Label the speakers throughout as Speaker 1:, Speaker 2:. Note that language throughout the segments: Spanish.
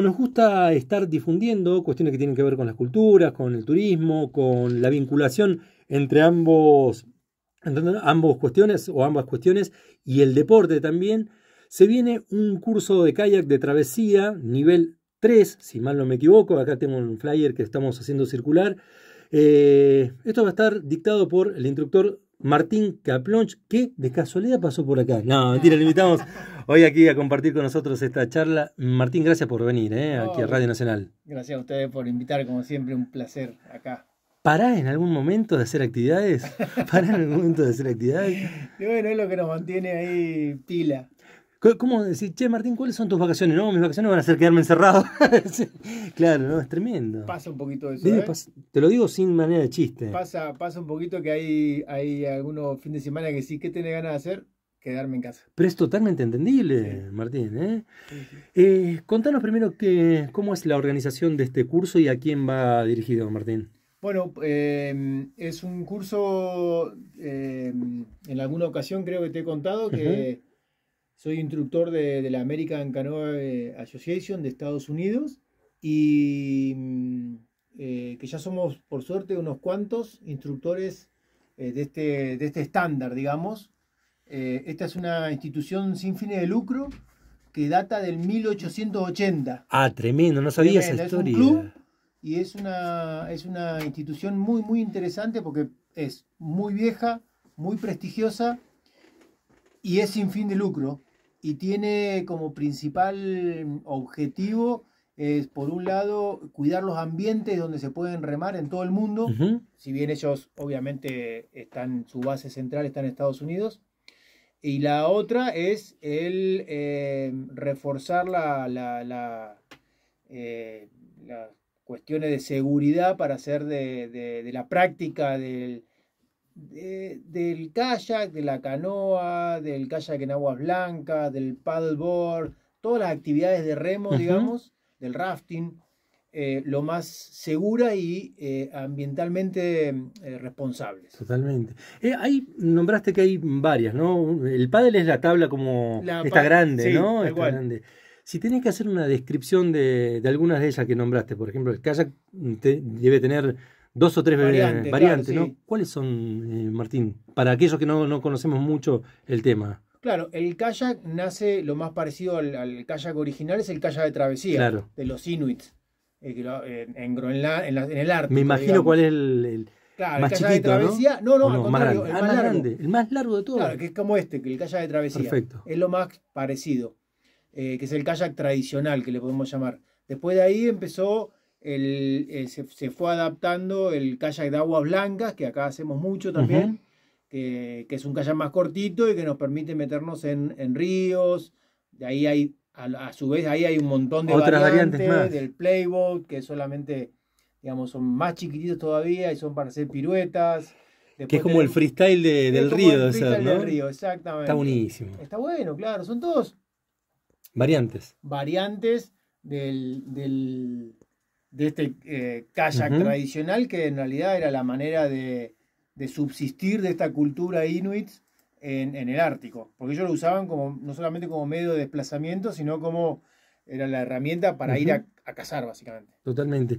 Speaker 1: Nos gusta estar difundiendo cuestiones que tienen que ver con las culturas, con el turismo, con la vinculación entre ambos, cuestiones o ambas cuestiones y el deporte también. Se viene un curso de kayak de travesía nivel 3, si mal no me equivoco. Acá tengo un flyer que estamos haciendo circular. Eh, esto va a estar dictado por el instructor Martín Caplonch, que de casualidad pasó por acá. No, mentira, le invitamos hoy aquí a compartir con nosotros esta charla. Martín, gracias por venir ¿eh? aquí a Radio Nacional.
Speaker 2: Gracias a ustedes por invitar, como siempre, un placer acá.
Speaker 1: ¿Para en algún momento de hacer actividades? ¿Para en algún momento de hacer actividades? Y bueno, es lo que nos mantiene ahí pila. ¿Cómo decir, che, Martín, cuáles son tus vacaciones? No, mis vacaciones van a ser quedarme encerrado. claro, no, es tremendo. Pasa un poquito eso. ¿eh? te lo digo sin manera de chiste. Pasa,
Speaker 2: pasa un poquito que hay, hay algunos fines de semana que sí, ¿qué tiene ganas de hacer? Quedarme en casa.
Speaker 1: Pero es totalmente entendible, Martín. ¿eh? Eh, contanos primero cómo es la organización de este curso y a quién va dirigido, Martín.
Speaker 2: Bueno, em, es un curso, em, en alguna ocasión creo que te he contado, que, soy instructor de, la American Canoe eh, Association de Estados Unidos y mm, eh, que ya somos, por suerte, unos cuantos instructores eh, de, este, de este estándar, digamos. esta es una institución sin fines de lucro que data del 1880.
Speaker 1: Ah, tremendo, no sabía esa historia. Es un club
Speaker 2: y es una, es una institución muy, muy interesante porque es muy vieja, muy prestigiosa y es sin fin de lucro y tiene como principal objetivo es, por un lado, cuidar los ambientes donde se pueden remar en todo el mundo, si bien ellos obviamente están, su base central está en Estados Unidos, y la otra es el eh, reforzar la, la, eh, las cuestiones de seguridad para hacer de la práctica del del kayak, de la canoa, del kayak en aguas blancas, del paddleboard, todas las actividades de remo, digamos, del rafting, eh, lo más segura y eh, ambientalmente eh, responsable.
Speaker 1: Totalmente. Hay nombraste que hay varias, ¿no? El paddle es la tabla como está grande, ¿no? Está grande. Si tenés que hacer una descripción de, algunas de ellas que nombraste, por ejemplo, el kayak mm, debe tener Dos o tres eh, variantes, ¿no? ¿Cuáles son, eh, Martín? Para aquellos que no, conocemos mucho el tema.
Speaker 2: Claro, el kayak nace lo más parecido al, kayak original, es el kayak de travesía de los Inuits eh, en, el arte. Me imagino cuál es
Speaker 1: el, claro, más el chiquito, de travesía. No, no, al contrario, el ah, más, largo. grande, el más largo
Speaker 2: de todos. Claro, que es como este, que el kayak de travesía. Perfecto. Es lo más parecido, que es el kayak tradicional que le podemos llamar. Después de ahí empezó se, fue adaptando el kayak de aguas blancas, que acá hacemos mucho también, que, es un kayak más cortito y que nos permite meternos en, ríos. De ahí hay, a, su vez, ahí hay un montón de Otras variantes, más. del playboat, que solamente, digamos, son más chiquititos todavía y son para hacer piruetas. que es como el freestyle del río, exactamente. Está buenísimo. Está bueno, claro, son todos
Speaker 1: variantes.
Speaker 2: Variantes del, del de este eh, kayak tradicional, que en realidad era la manera de, subsistir de esta cultura inuit en, el Ártico, porque ellos lo usaban como, no solamente como medio de desplazamiento, sino como era la herramienta para ir a, cazar, básicamente.
Speaker 1: Totalmente.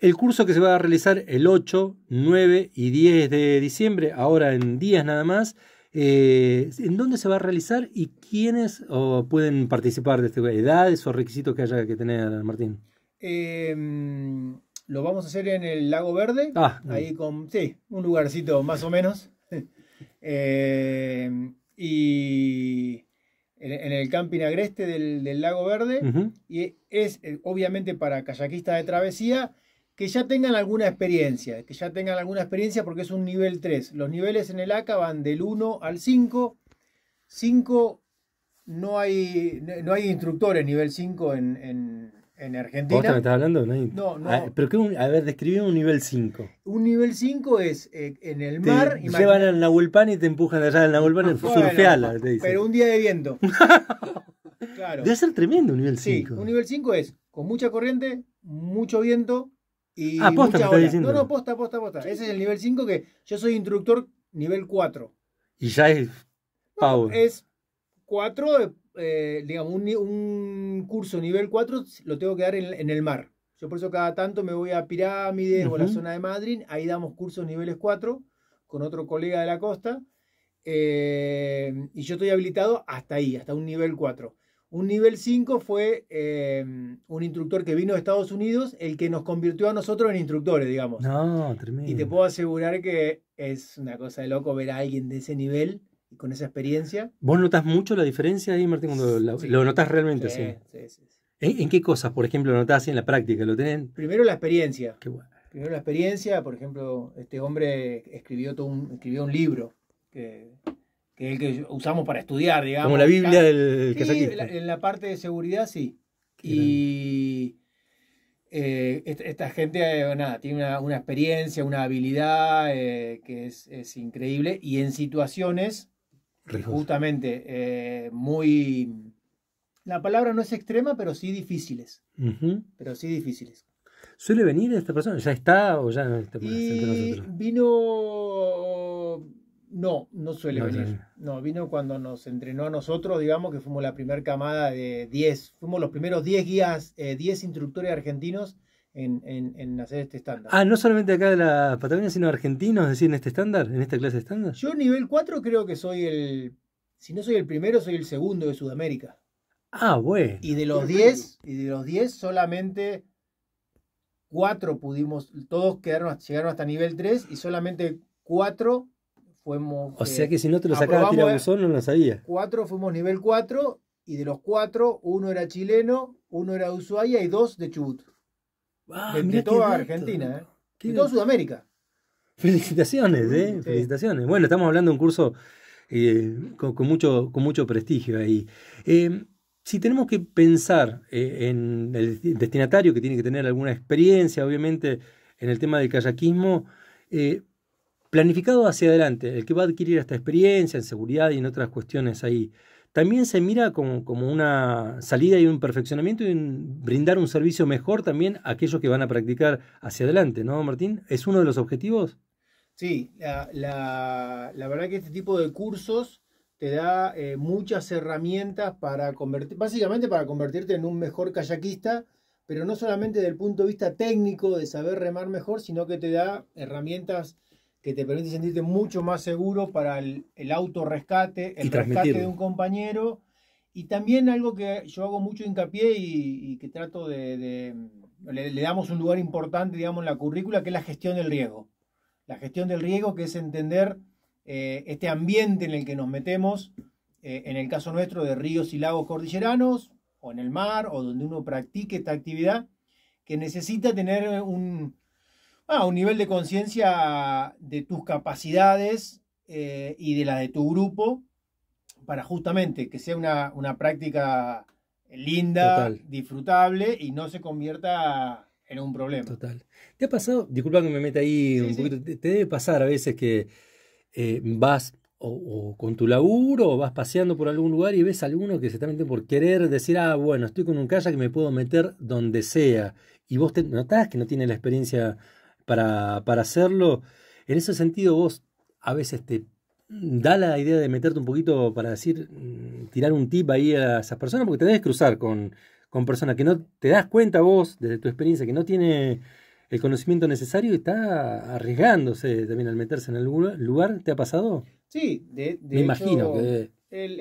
Speaker 1: El curso que se va a realizar el 8, 9 y 10 de diciembre, ahora en días nada más, eh, ¿en dónde se va a realizar y quiénes pueden participar de este edades o requisitos que haya que tener, Martín?
Speaker 2: Em, lo vamos a hacer en el Lago Verde. Ah, ahí con, sí, un lugarcito más o menos. Em, y en, el camping agreste del, Lago Verde. Y es eh, obviamente para kayakistas de travesía que ya tengan alguna experiencia, que ya tengan alguna experiencia porque es un nivel 3. Los niveles en el ACA van del 1 al 5. 5 no hay, no hay instructores nivel 5 en en Argentina. ¿Vos me estás
Speaker 1: hablando? No, no, pero qué un... a ver, describí un nivel 5.
Speaker 2: Un nivel 5 es eh, en el mar. Te llevan
Speaker 1: al Nahuelpan y te empujan allá al Nahuelpan en ah, surfeala, ah, te Pero
Speaker 2: un día de viento.
Speaker 1: claro. Debe ser tremendo un nivel 5.
Speaker 2: Sí, un nivel 5 es con mucha corriente, mucho viento y ah, posta, mucha ola. No, no, posta, posta, posta. Ese es el nivel 5 que yo soy instructor nivel 4.
Speaker 1: Y ya es no,
Speaker 2: es 4 de... Eh, digamos, un, curso nivel 4 lo tengo que dar en, el mar. Yo por eso cada tanto me voy a Pirámides o a la zona de Madrid, ahí damos cursos niveles 4 con otro colega de la costa. Eh, y yo estoy habilitado hasta ahí, hasta un nivel 4. Un nivel 5 fue eh, un instructor que vino de Estados Unidos, el que nos convirtió a nosotros en instructores, digamos. Y te puedo asegurar que es una cosa de loco ver a alguien de ese nivel con esa experiencia.
Speaker 1: ¿Vos notas mucho la diferencia ahí, Martín, cuando lo, notas realmente? Sí, sí, ¿En, qué cosas, por ejemplo, lo notas en la práctica? ¿Lo tienen?
Speaker 2: Primero la experiencia. Qué bueno. Primero la experiencia, por ejemplo, este hombre escribió, un, escribió un libro que, que, el que usamos para estudiar, digamos. Como la Biblia del sí, en la parte de seguridad, sí. y eh, esta, gente, eh, nada, tiene una, experiencia, una habilidad eh, que es, es increíble y en situaciones Justamente, eh, muy... La palabra no es extrema, pero sí difíciles.
Speaker 1: Pero sí difíciles. ¿Suele venir esta persona? ¿Ya está o ya no está Vino...
Speaker 2: No, no suele venir. No, vino cuando nos entrenó a nosotros, digamos que fuimos la primera camada de 10. Fuimos los primeros 10 guías, 10 eh, instructores argentinos en, hacer este estándar.
Speaker 1: Ah, no solamente acá de la Patagonia, sino argentinos, es decir, en este estándar, en esta clase estándar.
Speaker 2: Yo nivel 4 creo que soy el, si no soy el primero, soy el segundo de Sudamérica. Ah, bueno. Y de los 10, y de los 10 solamente 4 pudimos, todos quedarnos, llegaron hasta nivel 3 y solamente 4 fuimos... O sea eh, que si no te lo sacaba no lo sabía. 4 fuimos nivel 4 y de los 4, uno era chileno, uno era de Ushuaia y dos de Chubut.
Speaker 1: Ah, ¿eh? de, toda Argentina,
Speaker 2: ¿eh? de toda Sudamérica.
Speaker 1: Felicitaciones, ¿eh? Felicitaciones. Bueno, estamos hablando de un curso eh, con, mucho, prestigio ahí. Eh, si tenemos que pensar en el destinatario que tiene que tener alguna experiencia, obviamente, en el tema del kayakismo, planificado hacia adelante, el que va a adquirir esta experiencia en seguridad y en otras cuestiones ahí, también se mira como, una salida y un perfeccionamiento y brindar un servicio mejor también a aquellos que van a practicar hacia adelante, ¿no, Martín? ¿Es uno de los objetivos?
Speaker 2: Sí, la, verdad que este tipo de cursos te da eh, muchas herramientas para convertir, básicamente para convertirte en un mejor kayakista, pero no solamente desde el punto de vista técnico de saber remar mejor, sino que te da herramientas que te permite sentirte mucho más seguro para el, el autorrescate, el rescate de un compañero. Y también algo que yo hago mucho hincapié y, que trato de... le, damos un lugar importante, digamos, en la currícula, que es la gestión del riego. La gestión del riego, que es entender eh, este ambiente en el que nos metemos, eh, en el caso nuestro de ríos y lagos cordilleranos, o en el mar, o donde uno practique esta actividad, que necesita tener un, Ah, un nivel de conciencia de tus capacidades eh, y de la de tu grupo para justamente que sea una, una práctica linda, disfrutable y no se convierta en un problema. Total.
Speaker 1: ¿Te ha pasado? Disculpa que me meta ahí un poquito. Te, debe pasar a veces que eh, vas o, con tu laburo o vas paseando por algún lugar y ves a alguno que se está metiendo por querer decir, ah, bueno, estoy con un kayak que me puedo meter donde sea. Y vos te notás que no tiene la experiencia para, para hacerlo. En ese sentido, vos a veces te da la idea de meterte un poquito para decir, mm, tirar un tip ahí a esas personas, porque te debes cruzar con, con personas que no te das cuenta vos, desde tu experiencia, que no tiene el conocimiento necesario y está arriesgándose también al meterse en algún lugar. ¿Te ha pasado?
Speaker 2: Sí, de, Me imagino que... el,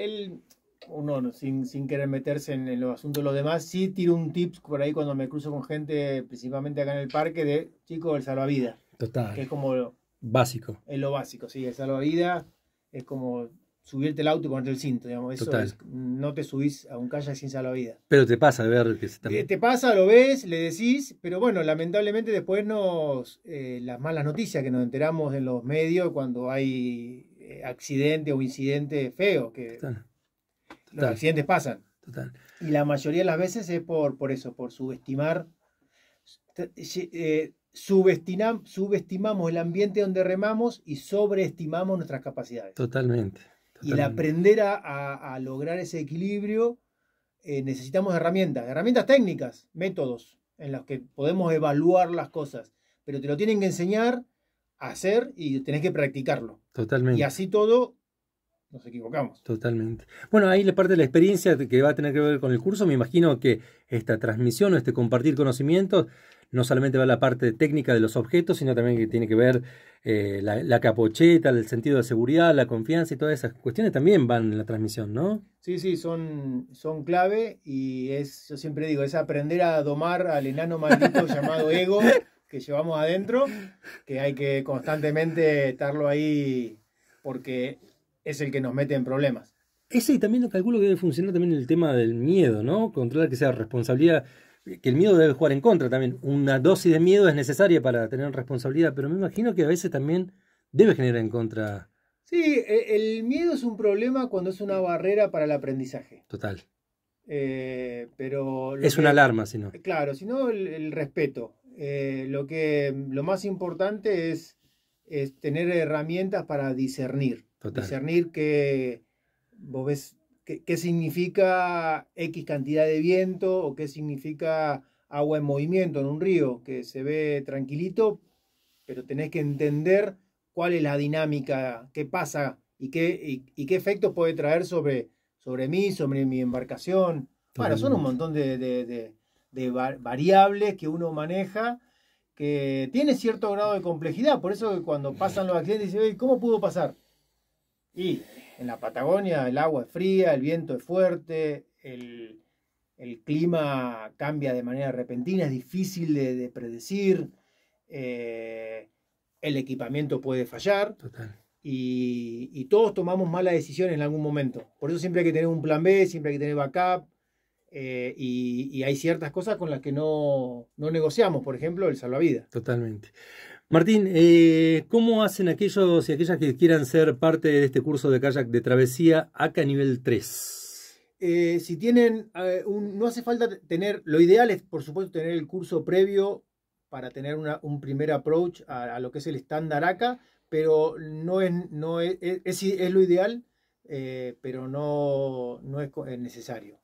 Speaker 2: no, sin, sin querer meterse en, los asuntos de los demás, sí tiro un tip por ahí cuando me cruzo con gente, principalmente acá en el parque, de chico, el salvavidas. Total. Que es como
Speaker 1: básico.
Speaker 2: Es lo básico, sí. El salvavidas es como subirte el auto y ponerte el cinto, digamos. Eso no te subís a un calle sin salvavidas.
Speaker 1: Pero te pasa de ver que está... Eh, te
Speaker 2: pasa, lo ves, le decís, pero bueno, lamentablemente después nos. Eh, las malas noticias que nos enteramos en los medios cuando hay eh, accidente o incidente feo, que los accidentes pasan. Y la mayoría de las veces es por, por eso, por subestimar. Eh, subestimamos el ambiente donde remamos y sobreestimamos nuestras capacidades.
Speaker 1: Totalmente. Y al aprender
Speaker 2: a, lograr ese equilibrio, eh, necesitamos herramientas, herramientas técnicas, métodos en los que podemos evaluar las cosas, pero te lo tienen que enseñar, a hacer
Speaker 1: y tenés que practicarlo. Totalmente. Y así todo nos equivocamos. Totalmente. Bueno, ahí la parte de la experiencia que va a tener que ver con el curso, me imagino que esta transmisión o este compartir conocimientos no solamente va a la parte técnica de los objetos, sino también que tiene que ver eh, la, capocheta, el sentido de seguridad, la confianza y todas esas cuestiones también van en la transmisión, ¿no?
Speaker 2: Sí, sí, son, son clave y es, yo siempre digo, es aprender a domar al enano maldito llamado ego que llevamos adentro, que hay que constantemente estarlo ahí porque es el que nos mete en problemas.
Speaker 1: Ese y también calculo que debe funcionar también el tema del miedo, ¿no? Controlar que sea responsabilidad, que el miedo debe jugar en contra también. Una dosis de miedo es necesaria para tener responsabilidad, pero me imagino que a veces también debe generar en contra.
Speaker 2: Sí, e, el miedo es un problema cuando es una barrera para el aprendizaje. Total. Eh, pero es una
Speaker 1: alarma, si no.
Speaker 2: Claro, sino el, el respeto. Eh, lo que lo más importante es, es tener herramientas para discernir. Discernir ves qué significa X cantidad de viento o qué significa agua en movimiento en un río que se ve tranquilito, pero tenés que entender cuál es la dinámica, qué pasa y qué, y, qué efectos puede traer sobre, sobre mí, sobre mi embarcación. Bueno, son un montón de, variables que uno maneja que tiene cierto grado de complejidad, por eso cuando pasan los accidentes ¿cómo pudo pasar? Y en la Patagonia el agua es fría, el viento es fuerte, el, clima cambia de manera repentina, es difícil de, predecir, eh, el equipamiento puede fallar. Total. Y, todos tomamos malas decisiones en algún momento. Por eso siempre hay que tener un plan B, siempre hay que tener backup. Eh, y, y, hay ciertas cosas con las que no, no negociamos, por ejemplo, el salvavidas.
Speaker 1: Totalmente. Martín, eh, ¿cómo hacen aquellos y aquellas que quieran ser parte de este curso de kayak de travesía ACA nivel 3?
Speaker 2: Eh, si tienen, eh, no hace falta tener, lo ideal es por supuesto tener el curso previo para tener un primer approach a, lo que es el estándar acá, pero no es, no es, lo ideal, pero no, no es necesario.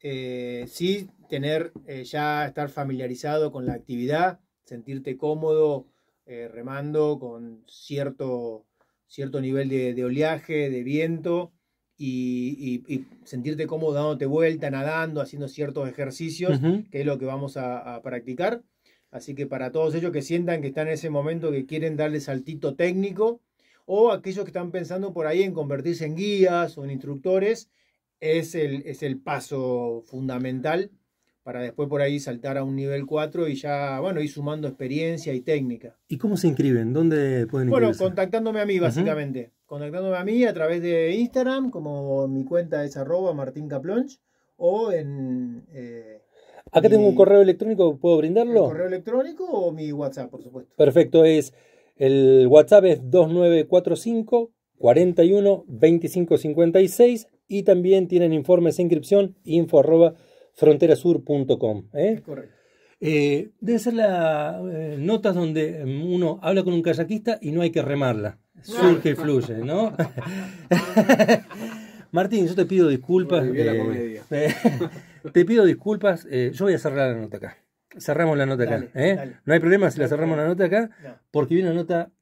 Speaker 2: sí tener ya estar familiarizado con la actividad, sentirte cómodo eh, remando con cierto, cierto nivel de, oleaje, de viento, y, sentirte cómodo dándote vuelta, nadando, haciendo ciertos ejercicios, que es lo que vamos a, practicar. Así que para todos ellos que sientan que están en ese momento que quieren darle saltito técnico, o aquellos que están pensando por ahí en convertirse en guías o en instructores, es el paso fundamental para después por ahí saltar a un nivel 4 y ya, bueno, ir sumando experiencia y técnica.
Speaker 1: ¿Y cómo se inscriben? ¿Dónde pueden Bueno, contactándome
Speaker 2: a mí, básicamente. Contactándome a mí a través de Instagram, como mi cuenta es arroba Martín o en... Eh,
Speaker 1: Acá tengo un correo electrónico, ¿puedo brindarlo? El correo
Speaker 2: electrónico o mi WhatsApp, por supuesto.
Speaker 1: Perfecto, es... El WhatsApp es 2945 41 y también tienen informes e inscripción info fronterasur.com. ¿eh? Correcto. Eh, debe ser las eh, notas donde uno habla con un kayakista y no hay que remarla. Surge y fluye, ¿no? Martín, yo te pido disculpas. Eh, eh, te pido disculpas. yo voy a cerrar la nota acá. Cerramos la nota acá. No hay problema si la cerramos la nota acá, porque viene una nota